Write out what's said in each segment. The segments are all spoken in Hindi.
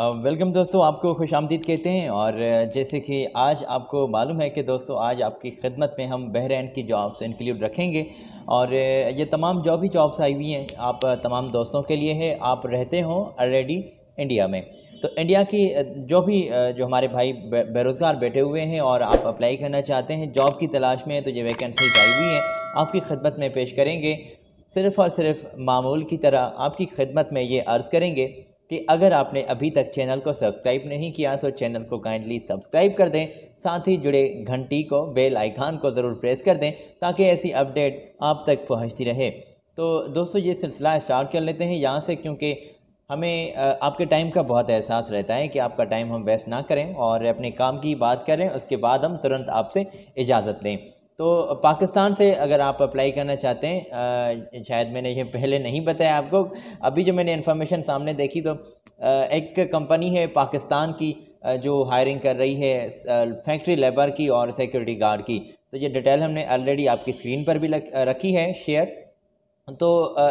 वेलकम दोस्तों आपको खुश आमदीद कहते हैं और जैसे कि आज आपको मालूम है कि दोस्तों आज आपकी खिदमत में हम बहरैन की जॉब्स इंक्लूड रखेंगे और ये तमाम जो भी जॉब्स आई हुई हैं आप तमाम दोस्तों के लिए है आप रहते हों ऑलरेडी इंडिया में तो इंडिया की जो भी जो हमारे भाई बेरोज़गार बैठे हुए हैं और आप अप्लाई करना चाहते हैं जॉब की तलाश में तो ये वैकेंसीज आई हुई हैं आपकी खिदमत में पेश करेंगे सिर्फ़ और सिर्फ मामूल की तरह आपकी खिदमत में ये अर्ज़ करेंगे कि अगर आपने अभी तक चैनल को सब्सक्राइब नहीं किया तो चैनल को काइंडली सब्सक्राइब कर दें साथ ही जुड़े घंटी को बेल आइकान को ज़रूर प्रेस कर दें ताकि ऐसी अपडेट आप तक पहुंचती रहे तो दोस्तों ये सिलसिला स्टार्ट कर लेते हैं यहाँ से क्योंकि हमें आपके टाइम का बहुत एहसास रहता है कि आपका टाइम हम वेस्ट ना करें और अपने काम की बात करें उसके बाद हम तुरंत आपसे इजाज़त लें तो पाकिस्तान से अगर आप अप्लाई करना चाहते हैं शायद मैंने ये पहले नहीं बताया आपको अभी जो मैंने इन्फॉर्मेशन सामने देखी तो एक कंपनी है पाकिस्तान की जो हायरिंग कर रही है फैक्ट्री लेबर की और सिक्योरिटी गार्ड की तो ये डिटेल हमने ऑलरेडी आपकी स्क्रीन पर भी रखी है शेयर तो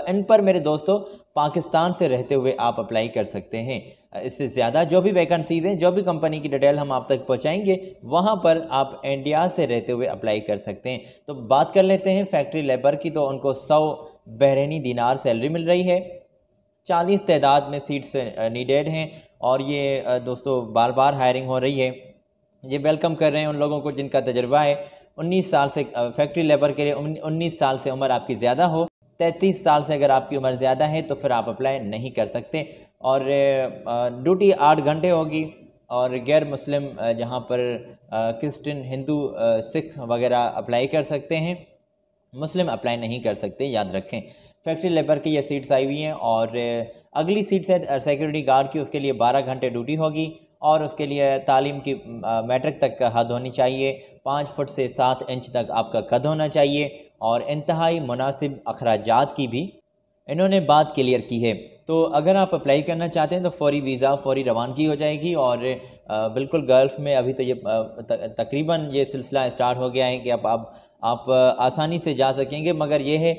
इन पर मेरे दोस्तों पाकिस्तान से रहते हुए आप अप्लाई कर सकते हैं इससे ज़्यादा जो भी वैकेंसीज हैं जो भी कंपनी की डिटेल हम आप तक पहुँचाएंगे वहाँ पर आप इंडिया से रहते हुए अप्लाई कर सकते हैं तो बात कर लेते हैं फैक्ट्री लेबर की तो उनको सौ बहरीनी दिनार सैलरी मिल रही है चालीस तादाद में सीट्स नीडेड हैं और ये दोस्तों बार बार हायरिंग हो रही है ये वेलकम कर रहे हैं उन लोगों को जिनका तजर्बा है उन्नीस साल से फैक्ट्री लेबर के लिए उन्नीस साल से उम्र आपकी ज़्यादा हो तैंतीस साल से अगर आपकी उम्र ज़्यादा है तो फिर आप अप्लाई नहीं कर सकते और ड्यूटी आठ घंटे होगी और गैर मुस्लिम जहाँ पर क्रिस्टन हिंदू सिख वगैरह अप्लाई कर सकते हैं मुस्लिम अप्लाई नहीं कर सकते याद रखें फैक्ट्री लेबर की ये सीट्स आई हुई हैं और अगली सीट से सिक्योरिटी गार्ड की उसके लिए बारह घंटे ड्यूटी होगी और उसके लिए तालीम की मैट्रिक तक का हद होनी चाहिए पाँच फुट से सात इंच तक आपका कद होना चाहिए और इंतहाई मुनासिब अखराज की भी इन्होंने बात क्लियर की है तो अगर आप अप्लाई करना चाहते हैं तो फौरी वीज़ा फौरी रवानगी हो जाएगी और बिल्कुल गल्फ़ में अभी तो ये तकरीबन ये सिलसिला स्टार्ट हो गया है कि अब आप आप आसानी से जा सकेंगे मगर ये है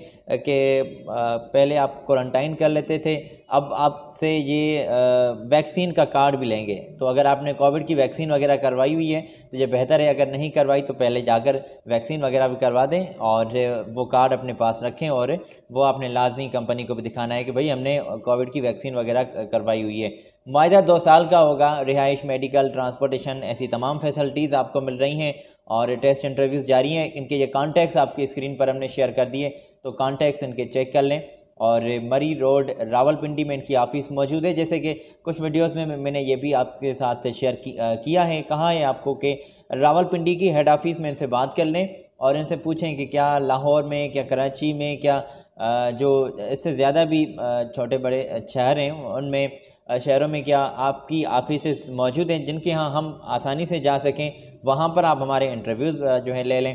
कि पहले आप क्वारंटाइन कर लेते थे अब आपसे ये वैक्सीन का कार्ड भी लेंगे तो अगर आपने कोविड की वैक्सीन वगैरह करवाई हुई है तो ये बेहतर है अगर नहीं करवाई तो पहले जाकर वैक्सीन वगैरह भी करवा दें और वो कार्ड अपने पास रखें और वो आपने लाजमी कंपनी को भी दिखाना है कि भाई हमने कोविड की वैक्सीन वगैरह करवाई हुई है माहा दो साल का होगा रिहाइश मेडिकल ट्रांसपोर्टेशन ऐसी तमाम फैसिलिटीज़ आपको मिल रही हैं और टेस्ट इंटरव्यूज़ जारी हैं इनके ये कॉन्टैक्ट्स आपकी स्क्रीन पर हमने शेयर कर दिए तो कॉन्टैक्ट्स इनके चेक कर लें और मरी रोड रावलपिंडी में इनकी ऑफ़िस मौजूद है जैसे कि कुछ वीडियोस में मैंने ये भी आपके साथ शेयर किया है कहा है आपको कि रावलपिंडी की हेड ऑफ़िस में इनसे बात कर लें और इनसे पूछें कि क्या लाहौर में क्या कराची में क्या जो इससे ज़्यादा भी छोटे बड़े शहर हैं उनमें शहरों में क्या आपकी ऑफिसेस मौजूद हैं जिनके यहाँ हम आसानी से जा सकें वहाँ पर आप हमारे इंटरव्यूज़ जो है ले लें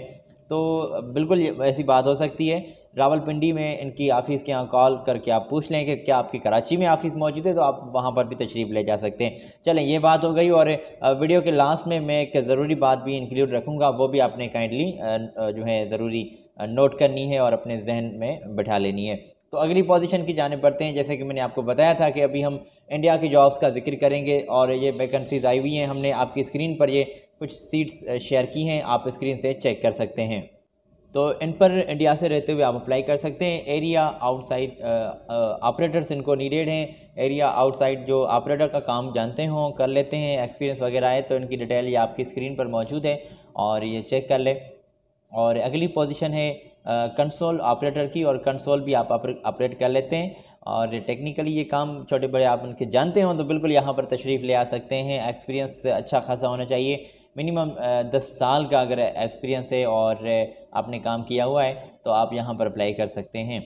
तो बिल्कुल ऐसी बात हो सकती है रावलपिंडी में इनकी ऑफ़िस के यहाँ कॉल करके आप पूछ लें कि क्या आपकी कराची में ऑफ़िस मौजूद है तो आप वहाँ पर भी तशरीफ़ ले जा सकते हैं चलें ये बात हो गई और वीडियो के लास्ट में मैं एक ज़रूरी बात भी इंक्लूड रखूँगा वो भी आपने काइंडली जो है ज़रूरी नोट करनी है और अपने जहन में बैठा लेनी है तो अगली पोजीशन की जाने पड़ते हैं जैसे कि मैंने आपको बताया था कि अभी हम इंडिया की जॉब्स का जिक्र करेंगे और ये वैकेंसीज आई हुई हैं हमने आपकी स्क्रीन पर ये कुछ सीट्स शेयर की हैं आप स्क्रीन से चेक कर सकते हैं तो इन पर इंडिया से रहते हुए आप अप्लाई कर सकते हैं एरिया आउटसाइड ऑपरेटर्स इनको नीडेड हैं एरिया आउटसाइड जो ऑपरेटर का काम जानते हों कर लेते हैं एक्सपीरियंस वगैरह है तो इनकी डिटेल ये आपकी स्क्रीन पर मौजूद है और ये चेक कर लें और अगली पोजीशन है कंसोल ऑपरेटर की और कंसोल भी आप ऑपरेट कर लेते हैं और टेक्निकली ये काम छोटे बड़े आप उनके जानते हों तो बिल्कुल यहाँ पर तशरीफ़ ले आ सकते हैं एक्सपीरियंस अच्छा खासा होना चाहिए मिनिमम दस साल का अगर एक्सपीरियंस है और आपने काम किया हुआ है तो आप यहाँ पर अप्लाई कर सकते हैं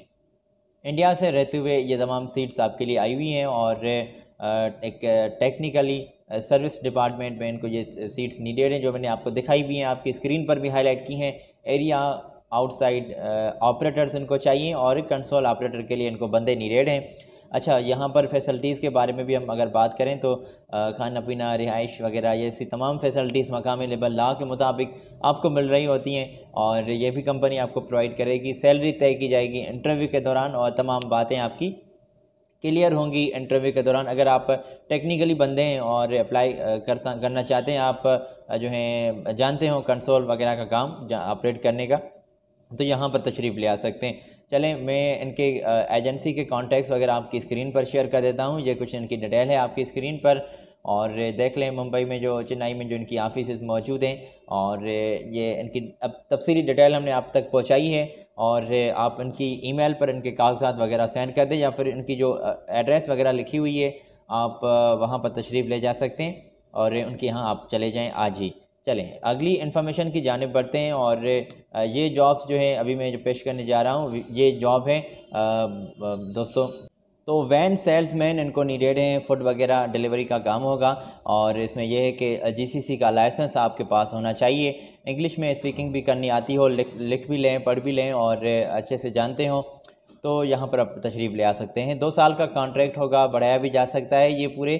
इंडिया से रहते हुए ये तमाम सीट्स आपके लिए आई हुई हैं और एक टेक्निकली सर्विस डिपार्टमेंट में इनको ये सीट्स नीडेड हैं जो मैंने आपको दिखाई भी हैं आपकी स्क्रीन पर भी हाईलाइट की हैं एरिया आउटसाइड ऑपरेटर्स uh, इनको चाहिए और कंसोल ऑपरेटर के लिए इनको बंदे नीडेड हैं अच्छा यहाँ पर फैसलिटीज़ के बारे में भी हम अगर बात करें तो uh, खाना पीना रिहाइश वगैरह ये ऐसी तमाम फैसलिटीज़ मकामी लेबर ला के मुताबिक आपको मिल रही होती हैं और ये भी कंपनी आपको प्रोवाइड करेगी सैलरी तय की जाएगी इंटरव्यू के दौरान और तमाम बातें आपकी क्लियर होंगी इंटरव्यू के दौरान अगर आप टेक्निकली बंदे हैं और अप्लाई uh, कर करना चाहते हैं आप जो हैं जानते हो कंसोल वगैरह का काम ऑपरेट करने का तो यहाँ पर तशरीफ़ ले आ सकते हैं चलें मैं इनके एजेंसी के कॉन्टैक्ट्स वगैरह आपकी स्क्रीन पर शेयर कर देता हूँ ये कुछ इनकी डिटेल है आपकी स्क्रीन पर और देख लें मुंबई में जो चेन्नई में जो इनकी ऑफिस मौजूद हैं और ये इनकी अब तफसली डिटेल हमने आप तक पहुँचाई है और आप इनकी ईमेल पर इनके कागजात वगैरह सेंड कर दें या फिर इनकी जो एड्रेस वगैरह लिखी हुई है आप वहाँ पर तशरीफ़ ले जा सकते हैं और उनके यहाँ आप चले जाएँ आज ही चलें अगली इन्फॉर्मेशन की जानब बढ़ते हैं और ये जॉब्स जो हैं अभी मैं जो पेश करने जा रहा हूँ ये जॉब है दोस्तों तो वैन सेल्समैन इनको नीडेड हैं फूड वगैरह डिलीवरी का काम होगा और इसमें यह है कि जीसीसी का लाइसेंस आपके पास होना चाहिए इंग्लिश में स्पीकिंग भी करनी आती हो लिख लिख भी लें पढ़ भी लें और अच्छे से जानते हों तो यहाँ पर आप तशरीफ़ ले आ सकते हैं दो साल का कॉन्ट्रैक्ट होगा बढ़ाया भी जा सकता है ये पूरे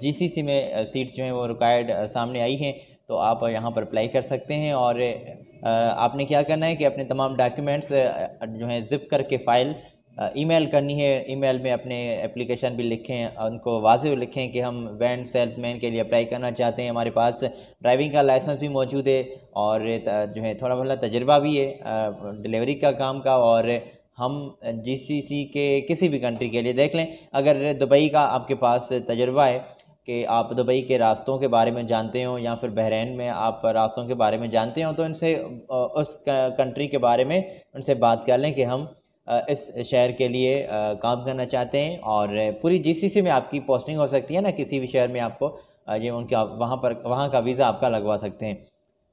जीसीसी में सीट्स जो हैं वो रिक्वायर्ड सामने आई हैं तो आप यहाँ पर अप्लाई कर सकते हैं और आपने क्या करना है कि अपने तमाम डॉक्यूमेंट्स जो हैं ज़िप करके फ़ाइल ईमेल करनी है ईमेल में अपने एप्लीकेशन भी लिखें उनको वाज लिखें कि हम वैन सेल्समैन के लिए अप्लाई करना चाहते हैं हमारे पास ड्राइविंग का लाइसेंस भी मौजूद है और जो है थोड़ा बहुत तजर्बा भी है डिलीवरी का काम का और हम जीसीसी के किसी भी कंट्री के लिए देख लें अगर दुबई का आपके पास तजर्बा है कि आप दुबई के रास्तों के बारे में जानते हों या फिर बहरीन में आप रास्तों के बारे में जानते हों तो इनसे उस कंट्री के बारे में उनसे बात कर लें कि हम इस शहर के लिए काम करना चाहते हैं और पूरी जीसीसी में आपकी पोस्टिंग हो सकती है ना किसी भी शहर में आपको ये उनका वहाँ पर वहाँ का वीज़ा आपका लगवा सकते हैं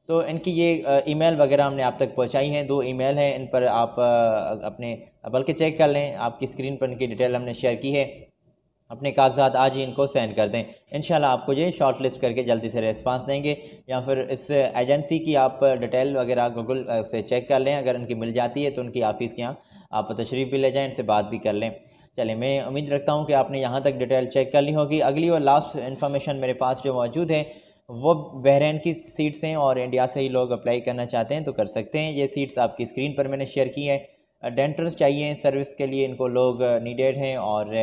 तो इनकी ये ईमेल वगैरह हमने आप तक पहुँचाई हैं दो ईमेल हैं इन पर आप अपने बल्कि चेक कर लें आपकी स्क्रीन पर इनकी डिटेल हमने शेयर की है अपने कागजात आज ही इनको सेंड कर दें इन आपको ये शॉर्ट लिस्ट करके जल्दी से रिस्पांस देंगे या फिर इस एजेंसी की आप डिटेल वगैरह गूगल से चेक कर लें अगर उनकी मिल जाती है तो उनकी ऑफिस के यहाँ आप तशरीफ़ भी ले जाएँ इनसे बात भी कर लें चले मैं उम्मीद रखता हूँ कि आपने यहाँ तक डिटेल चेक कर ली होगी अगली और लास्ट इन्फॉर्मेशन मेरे पास जो मौजूद है वो बहरीन की सीट्स हैं और इंडिया से ही लोग अप्लाई करना चाहते हैं तो कर सकते हैं ये सीट्स आपकी स्क्रीन पर मैंने शेयर की है डेंटर्स चाहिए सर्विस के लिए इनको लोग नीडेड हैं और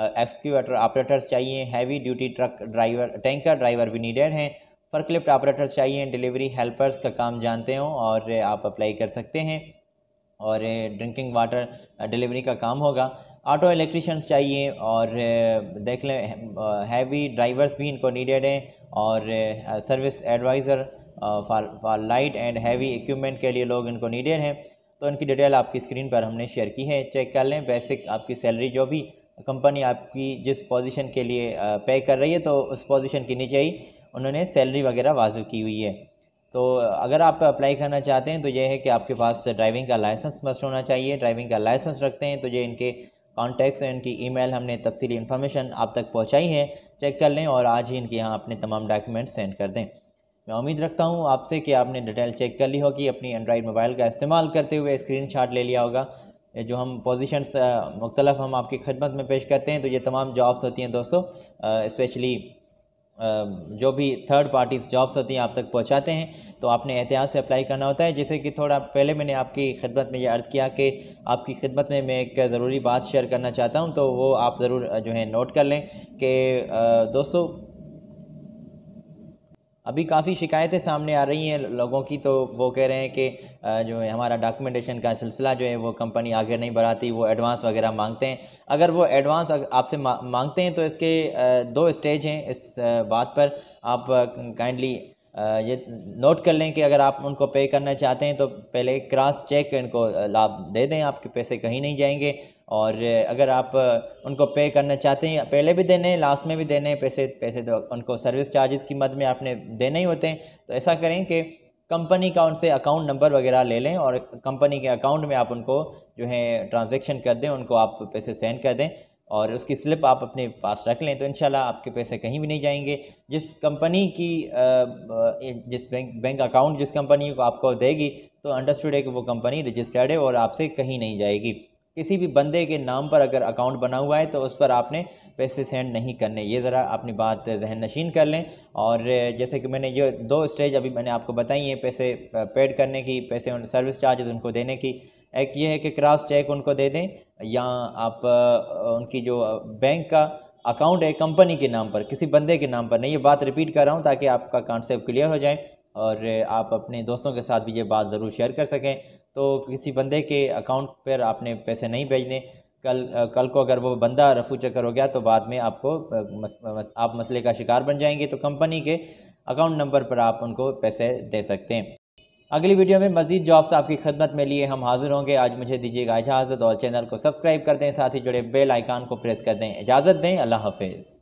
एक्सक्यूटर ऑपरेटर्स चाहिए heavy duty truck driver tanker driver भी नीडेड हैं फर्कलिफ्ट ऑपरेटर्स चाहिए डिलीवरी हेल्पर्स का काम जानते हो और आप अप्लाई कर सकते हैं और ड्रिंकिंग वाटर डिलीवरी का काम होगा ऑटो इलेक्ट्रिशंस चाहिए और देख लें हैवी ड्राइवर्स भी इनको नीडेड हैं और service advisor for light and heavy equipment के लिए लोग इनको नीडेड हैं तो इनकी डिटेल आपकी स्क्रीन पर हमने शेयर की है चेक कर लें बेसिक आपकी सैलरी जो भी कंपनी आपकी जिस पोजीशन के लिए पे कर रही है तो उस पोजीशन के नीचे ही उन्होंने सैलरी वगैरह वाजू की हुई है तो अगर आप अप्लाई करना चाहते हैं तो यह है कि आपके पास ड्राइविंग का लाइसेंस मस्ट होना चाहिए ड्राइविंग का लाइसेंस रखते हैं तो ये इनके कॉन्टैक्ट्स हैं इनकी ईमेल हमने तफसीली इन्फॉर्मेशन आप तक पहुँचाई है चेक कर लें और आज ही इनके यहाँ अपने तमाम डॉक्यूमेंट्स सेंड कर दें मैं उम्मीद रखता हूँ आपसे कि आपने डिटेल चेक कर ली होगी अपनी एंड्राइड मोबाइल का इस्तेमाल करते हुए स्क्रीन ले लिया होगा जो हम पोजीशंस मुख्तलफ हम आपकी खदमत में पेश करते हैं तो ये तमाम जॉब्स होती हैं दोस्तों इस्पेशली जो भी थर्ड पार्टीज जॉब्स होती हैं आप तक पहुंचाते हैं तो आपने एहतियात से अप्लाई करना होता है जैसे कि थोड़ा पहले मैंने आपकी खिदमत में ये अर्ज़ किया कि आपकी खिदमत में मैं एक ज़रूरी बात शेयर करना चाहता हूं तो वो आप ज़रूर जो है नोट कर लें कि दोस्तों अभी काफ़ी शिकायतें सामने आ रही हैं लोगों की तो वो कह रहे हैं कि जो है हमारा डॉक्यूमेंटेशन का सिलसिला जो है वो कंपनी आगे नहीं बढ़ाती वो एडवांस वगैरह मांगते हैं अगर वो एडवांस आपसे मांगते हैं तो इसके दो स्टेज हैं इस बात पर आप काइंडली ये नोट कर लें कि अगर आप उनको पे करना चाहते हैं तो पहले क्रॉस चेक इनको लाभ दे दें आपके पैसे कहीं नहीं जाएंगे और अगर आप उनको पे करना चाहते हैं पहले भी देने लास्ट में भी देने हैं पैसे पैसे तो उनको सर्विस चार्जेस की मद में आपने देने ही होते हैं तो ऐसा करें कि कंपनी का उनसे अकाउंट नंबर वगैरह ले लें और कंपनी के अकाउंट में आप उनको जो है ट्रांजेक्शन कर दें उनको आप पैसे सेंड कर दें और उसकी स्लिप आप अपने पास रख लें तो इन आपके पैसे कहीं भी नहीं जाएंगे जिस कंपनी की जिस बैंक बैंक अकाउंट जिस कंपनी को आपको देगी तो अंडरस्टूड है कि वो कंपनी रजिस्टर्ड है और आपसे कहीं नहीं जाएगी किसी भी बंदे के नाम पर अगर अकाउंट बना हुआ है तो उस पर आपने पैसे सेंड नहीं करने ये ज़रा अपनी बात जहन नशीन कर लें और जैसे कि मैंने ये दो स्टेज अभी मैंने आपको बताई हैं पैसे पेड करने की पैसे उन सर्विस चार्जेस उनको देने की एक ये है कि क्रॉस चेक उनको दे दें या आप उनकी जो बैंक का अकाउंट है कंपनी के नाम पर किसी बंदे के नाम पर नहीं ये बात रिपीट कर रहा हूँ ताकि आपका कॉन्सेप्ट क्लियर हो जाए और आप अपने दोस्तों के साथ भी ये बात ज़रूर शेयर कर सकें तो किसी बंदे के अकाउंट पर आपने पैसे नहीं भेजने कल कल को अगर वो बंदा रफू चक्कर हो गया तो बाद में आपको मस, मस, आप मसले का शिकार बन जाएंगे तो कंपनी के अकाउंट नंबर पर आप उनको पैसे दे सकते हैं अगली वीडियो में मजीद जॉब्स आपकी खदमत में लिए हम हाजिर होंगे आज मुझे दीजिएगा इजाज़त और चैनल को सब्सक्राइब कर दें साथ ही जुड़े बेल आइकान को प्रेस कर दें इजाज़त दें अल्लाह हाफिज़